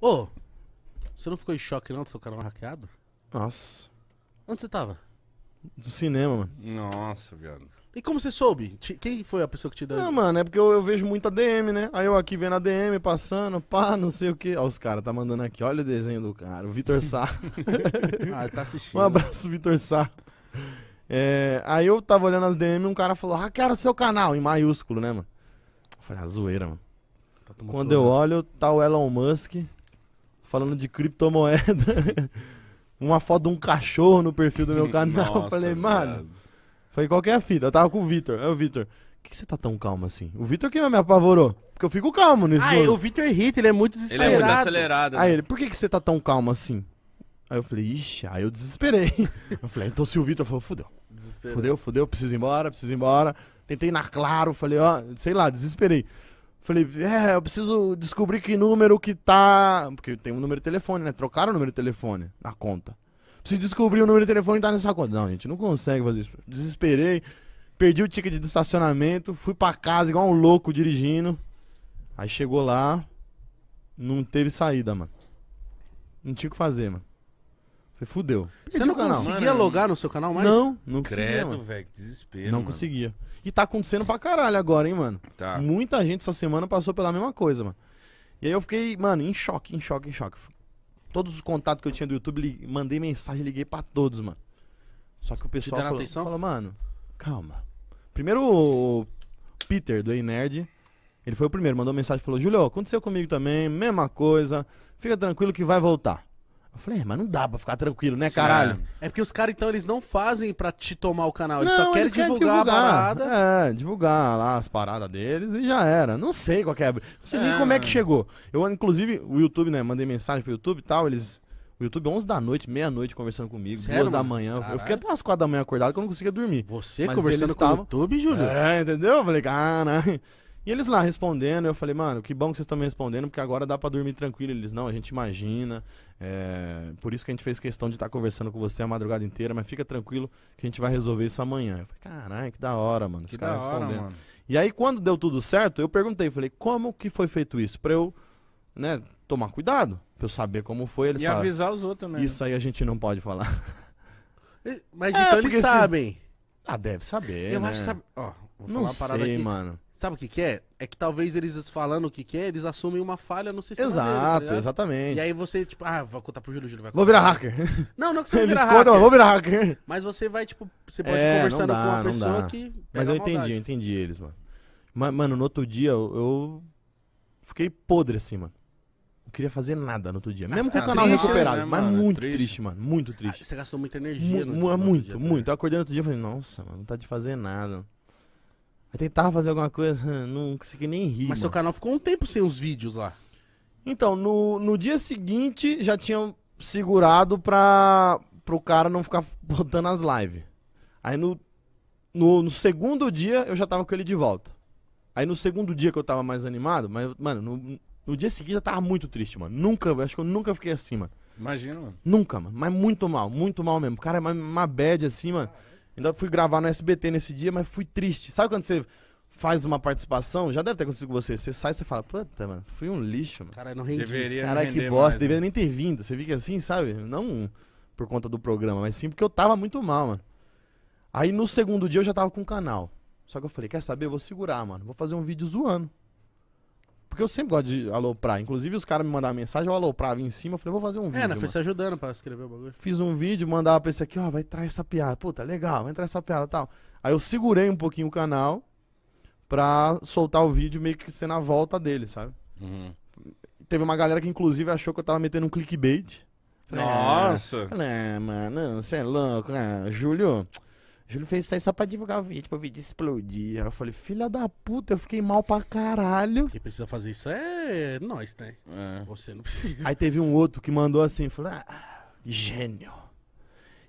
Ô, você não ficou em choque não do seu canal hackeado? Nossa. Onde você tava? Do cinema, mano. Nossa, viado. E como você soube? Quem foi a pessoa que te deu? Não, ah, mano, é porque eu, eu vejo muita DM, né? Aí eu aqui vendo a DM, passando, pá, não sei o quê. Ó, os caras tá mandando aqui, olha o desenho do cara, o Vitor Sá. Ah, ele tá assistindo. Um abraço, Vitor Sá. É, aí eu tava olhando as DM e um cara falou, hackearam o seu canal, em maiúsculo, né, mano? Eu falei, a ah, zoeira, mano. Tá Quando eu né? olho, tá o Elon Musk, falando de criptomoeda. uma foto de um cachorro no perfil do meu canal. Nossa, falei, mano. Falei, qual que é a fita? Eu tava com o Vitor. É o Vitor. Por que você tá tão calmo assim? O Vitor que me apavorou. Porque eu fico calmo nesse Ah, o Vitor é irrita, ele é muito desesperado. Ele é muito acelerado. Aí né? ele, por que, que você tá tão calmo assim? Aí eu falei, ixi, aí eu desesperei. eu falei, então se o Vitor falou, fudeu. Desesperei. Fudeu, fudeu, preciso ir embora, preciso ir embora. Tentei na Claro, falei, ó, sei lá, desesperei. Falei, é, eu preciso descobrir que número que tá. Porque tem um número de telefone, né? Trocaram o número de telefone na conta. Preciso descobrir o número de telefone que tá nessa conta. Não, a gente não consegue fazer isso. Desesperei, perdi o ticket do estacionamento, fui pra casa igual um louco dirigindo. Aí chegou lá, não teve saída, mano. Não tinha o que fazer, mano. Falei, fudeu. Você não canal. conseguia Mano, logar no seu canal mais? Não, não conseguia. Credo, mano. velho, que desespero. Não mano. conseguia. E tá acontecendo pra caralho agora, hein, mano. Tá. Muita gente essa semana passou pela mesma coisa, mano. E aí eu fiquei, mano, em choque, em choque, em choque. Todos os contatos que eu tinha do YouTube, li- mandei mensagem, liguei pra todos, mano. Só que o pessoal falou, atenção? falou, mano, calma. Primeiro o Peter, do Ei Nerd, ele foi o primeiro, mandou mensagem, falou, Julio, aconteceu comigo também, mesma coisa, fica tranquilo que vai voltar. Eu falei, é, mas não dá pra ficar tranquilo, né, Sim, caralho? É. é porque os caras, então, eles não fazem pra te tomar o canal, eles não, só querem eles querem divulgar, divulgar, a parada. É, divulgar lá as paradas deles e já era. Não sei qual que é. Não sei nem como é que é. chegou. Eu, inclusive, o YouTube, né, mandei mensagem pro YouTube e tal, eles. O YouTube 11 da noite, meia-noite, conversando comigo, Sério, duas mano? da manhã. Caralho. Eu fiquei até as quatro da manhã acordado que eu não conseguia dormir. Você mas conversando com o YouTube, Júlio? É, entendeu? Eu falei, caralho. E eles lá respondendo, eu falei, mano, que bom que vocês estão me respondendo, porque agora dá para dormir tranquilo. Eles, não, a gente imagina, é... por isso que a gente fez questão de estar tá conversando com você a madrugada inteira, mas fica tranquilo que a gente vai resolver isso amanhã. Eu falei, caralho, que da hora, mano, os caras respondendo. Mano. E aí, quando deu tudo certo, eu perguntei, falei, como que foi feito isso? Pra eu, né, tomar cuidado, pra eu saber como foi. Eles e falaram, avisar os outros, né? Isso aí a gente não pode falar. Mas então é, então eles sabem. Se... Ah, deve saber, Eu né? acho que sabe... Ó, vou falar não sei, aqui. mano. Sabe o que, que é? É que talvez eles falando o que, que é, eles assumem uma falha no sistema. Exato, deles, tá exatamente. E aí você, tipo, ah, vou contar pro Júlio, Júlio vai contar. Vou virar hacker. Não, não é que você vai virar hacker. vou virar hacker. Mas você vai, tipo, você pode é, conversando dá, com uma pessoa que. Mas eu entendi, eu entendi eles, mano. Mas, mano, no outro dia eu, eu fiquei podre assim, mano. Não queria fazer nada no outro dia. Mesmo ah, com o canal triste, recuperado. Né, mas é muito triste. triste. mano. Muito triste. Ah, você gastou muita energia, Mu no Muito, dia, muito. Né? Eu acordei no outro dia e falei, nossa, mano, não tá de fazer nada. Aí tentava fazer alguma coisa, não consegui nem rir. Mas mano. seu canal ficou um tempo sem os vídeos lá. Então, no, no dia seguinte já tinham segurado pra, pro cara não ficar botando as lives. Aí no, no, no, segundo dia eu já tava com ele de volta. Aí no segundo dia que eu tava mais animado, mas, mano, no, no dia seguinte eu tava muito triste, mano. Nunca, acho que eu nunca fiquei assim, mano. Imagina, mano. Nunca, mano. Mas muito mal, muito mal mesmo. O cara é uma, bad assim, mano. Ainda fui gravar no SBT nesse dia, mas fui triste. Sabe quando você faz uma participação? Já deve ter acontecido com você. Você sai e você fala, puta, mano, fui um lixo, mano. Cara, não rendi. Deveria Cara, que bosta, mais, deveria né? nem ter vindo. Você fica assim, sabe? Não por conta do programa, mas sim porque eu tava muito mal, mano. Aí no segundo dia eu já tava com o canal. Só que eu falei, quer saber? Eu vou segurar, mano. Vou fazer um vídeo zoando. Porque eu sempre gosto de aloprar. Inclusive, os caras me mandavam mensagem, eu aloprava em cima. Eu falei, vou fazer um é, né, vídeo. É, não, foi se ajudando pra escrever o bagulho. Fiz um vídeo, mandava pra esse aqui, ó, vai entrar essa piada. Puta, legal, vai entrar essa piada tal. Aí eu segurei um pouquinho o canal pra soltar o vídeo meio que sendo a volta dele, sabe? Uhum. Teve uma galera que, inclusive, achou que eu tava metendo um clickbait. Ah. Nossa! Né, mano, você é louco, né? Júlio. Júlio fez isso aí só pra divulgar o vídeo, tipo, o vídeo explodir. Aí eu falei, filha da puta, eu fiquei mal pra caralho. Quem precisa fazer isso é nós, né? É. Você não precisa. Aí teve um outro que mandou assim, falou, ah, gênio.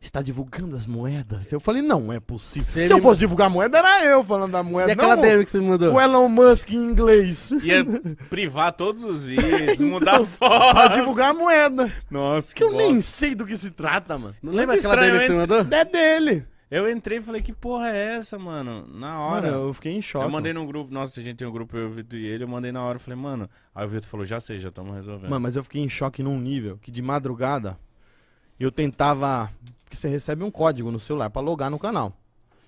Está divulgando as moedas? Eu falei, não é possível. Se, Se eu fosse divulgar moeda, era eu falando da moeda. E não, aquela DM que você me mandou? O Elon Musk em inglês. Ia é privar todos os vídeos, então, mudar a foto. Pra divulgar a moeda. Nossa, que, que eu bosta. nem sei do que se trata, mano. Não lembra aquela DM que você mandou? É dele. Eu entrei e falei, que porra é essa, mano? Na hora. Mano, eu fiquei em choque. Eu mandei num grupo, nossa, a gente tem um grupo, eu, Vitor e ele, eu mandei na hora, e falei, mano. Aí o Vitor falou, já sei, já estamos resolvendo. Mano, mas eu fiquei em choque num nível que de madrugada eu tentava. Que você recebe um código no celular para logar no canal.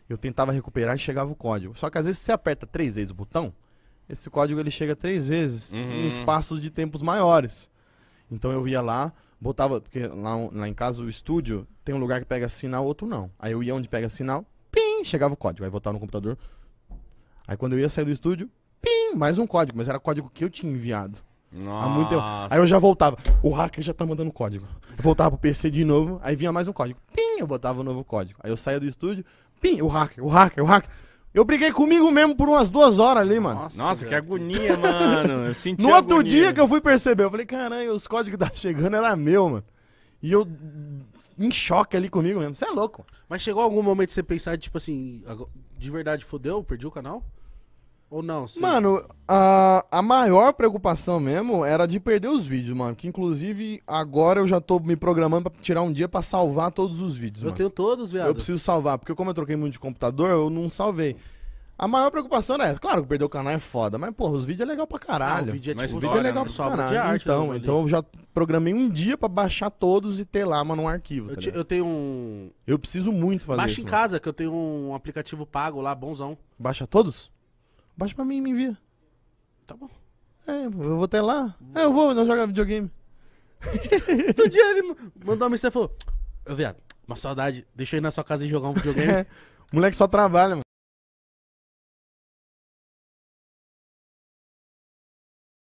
Eu tentava recuperar e chegava o código. Só que às vezes você aperta três vezes o botão, esse código ele chega três vezes uhum. em espaços de tempos maiores. Então eu ia lá, botava, porque lá, lá em casa o estúdio tem um lugar que pega sinal, outro não. Aí eu ia onde pega sinal, pim, chegava o código. Aí voltava no computador. Aí quando eu ia sair do estúdio, pim, mais um código, mas era código que eu tinha enviado. Nossa. Há muito tempo. Aí eu já voltava. O hacker já tá mandando código. Eu voltava pro PC de novo, aí vinha mais um código. Pim, eu botava um novo código. Aí eu saía do estúdio, pim, o hacker, o hacker, o hacker. Eu briguei comigo mesmo por umas duas horas ali, mano. Nossa, Nossa que agonia, mano. Eu senti No outro agonia. dia que eu fui perceber, eu falei, caralho, os códigos que tá chegando era meu, mano. E eu em choque ali comigo mesmo. Você é louco. Mas chegou algum momento de você pensar, tipo assim, de verdade, fodeu, perdi o canal? Ou não? Sim. Mano, a, a maior preocupação mesmo era de perder os vídeos, mano. Que inclusive agora eu já tô me programando pra tirar um dia pra salvar todos os vídeos. Eu mano. tenho todos, viado. Eu preciso salvar, porque como eu troquei muito de computador, eu não salvei. A maior preocupação era, claro, que perder o canal é foda, mas porra, os vídeos é legal pra caralho. Ah, o vídeo é, tipo, mas vídeo é legal né? pra caralho. Arte, então, né, então eu já programei um dia pra baixar todos e ter lá, mano, um arquivo. Tá eu, te, eu, tenho um. Eu preciso muito fazer Baixa isso. Baixa em mano. casa, que eu tenho um aplicativo pago lá, bonzão. Baixa todos? Baixa pra mim e me envia. Tá bom. É, eu vou até lá. É, eu vou, não jogar videogame. Todo dia ele mandou uma mensagem e falou: Ô, viado, uma saudade, deixa eu ir na sua casa e jogar um videogame. É. Moleque só trabalha, mano.